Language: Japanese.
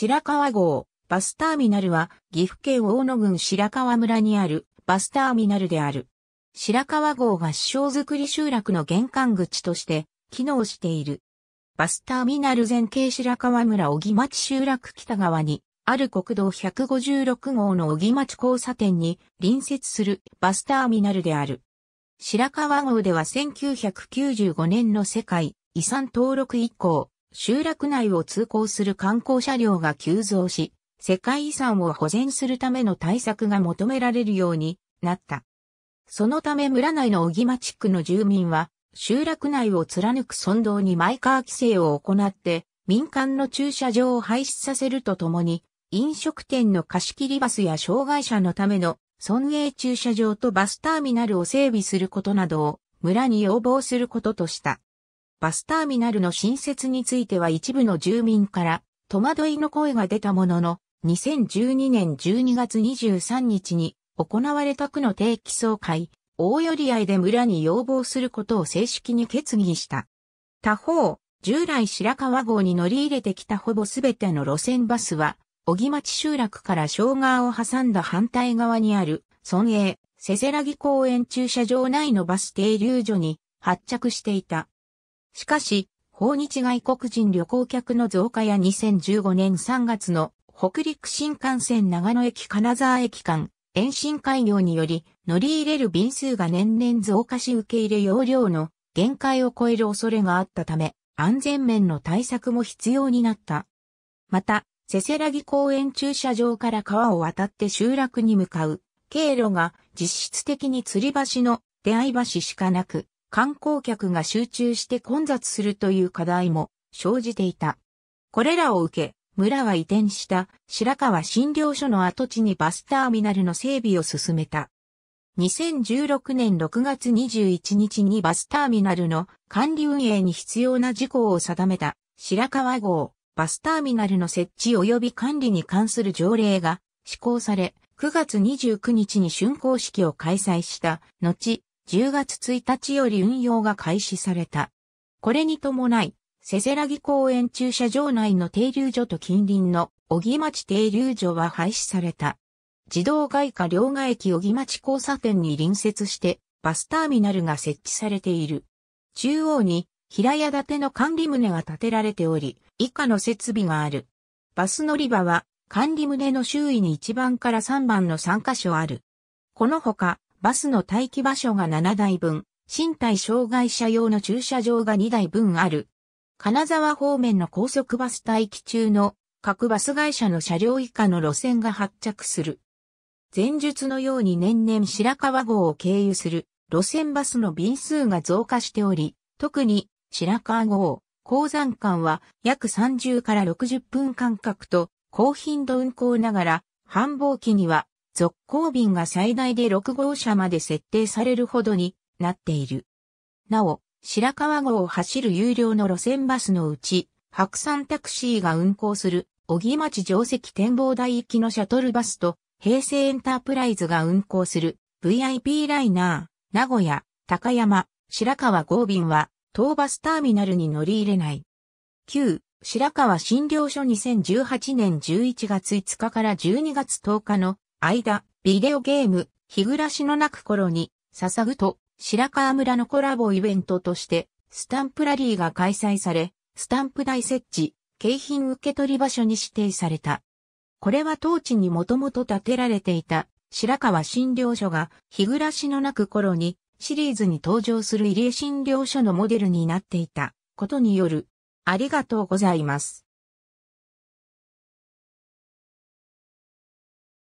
白川郷、バスターミナルは、岐阜県大野郡白川村にある、バスターミナルである。白川郷合掌造り集落の玄関口として、機能している。バスターミナル前景白川村小木町集落北側に、ある国道156号の小木町交差点に隣接するバスターミナルである。白川郷では1995年の世界遺産登録以降、集落内を通行する観光車両が急増し、世界遺産を保全するための対策が求められるようになった。そのため村内の小木町地区の住民は、集落内を貫く村道にマイカー規制を行って、民間の駐車場を廃止させるとともに、飲食店の貸し切りバスや障害者のための村営駐車場とバスターミナルを整備することなどを村に要望することとした。バスターミナルの新設については一部の住民から戸惑いの声が出たものの、2012年12月23日に行われた区の定期総会、大寄り合いで村に要望することを正式に決議した。他方、従来白川号に乗り入れてきたほぼすべての路線バスは、小木町集落から小川を挟んだ反対側にある、村営、せせらぎ公園駐車場内のバス停留所に発着していた。しかし、訪日外国人旅行客の増加や2015年3月の北陸新幹線長野駅金沢駅間延伸開業により乗り入れる便数が年々増加し受け入れ容量の限界を超える恐れがあったため安全面の対策も必要になった。また、せせらぎ公園駐車場から川を渡って集落に向かう経路が実質的に吊り橋の出会い橋しかなく観光客が集中して混雑するという課題も生じていた。これらを受け、村は移転した白川診療所の跡地にバスターミナルの整備を進めた。2016年6月21日にバスターミナルの管理運営に必要な事項を定めた白川号バスターミナルの設置及び管理に関する条例が施行され、9月29日に竣工式を開催した後、10月1日より運用が開始された。これに伴い、せせらぎ公園駐車場内の停留所と近隣の小木町停留所は廃止された。自動外貨両替駅小木町交差点に隣接してバスターミナルが設置されている。中央に平屋建ての管理棟が建てられており、以下の設備がある。バス乗り場は管理棟の周囲に1番から3番の3カ所ある。このほか、バスの待機場所が7台分、身体障害者用の駐車場が2台分ある。金沢方面の高速バス待機中の各バス会社の車両以下の路線が発着する。前述のように年々白川号を経由する路線バスの便数が増加しており、特に白川号、鉱山間は約30から60分間隔と高頻度運行ながら繁忙期には続行便が最大で6号車まで設定されるほどになっている。なお、白川号を走る有料の路線バスのうち、白山タクシーが運行する、小木町定石展望台行きのシャトルバスと、平成エンタープライズが運行する VIP ライナー、名古屋、高山、白川号便は、東バスターミナルに乗り入れない。旧、白川診療所2018年11月5日から12月10日の間、ビデオゲーム、日暮らしの泣く頃に、笹具と白川村のコラボイベントとして、スタンプラリーが開催され、スタンプ台設置、景品受け取り場所に指定された。これは当地にもともと建てられていた白川診療所が日暮らしのなく頃にシリーズに登場する入江診療所のモデルになっていたことによる。ありがとうございます。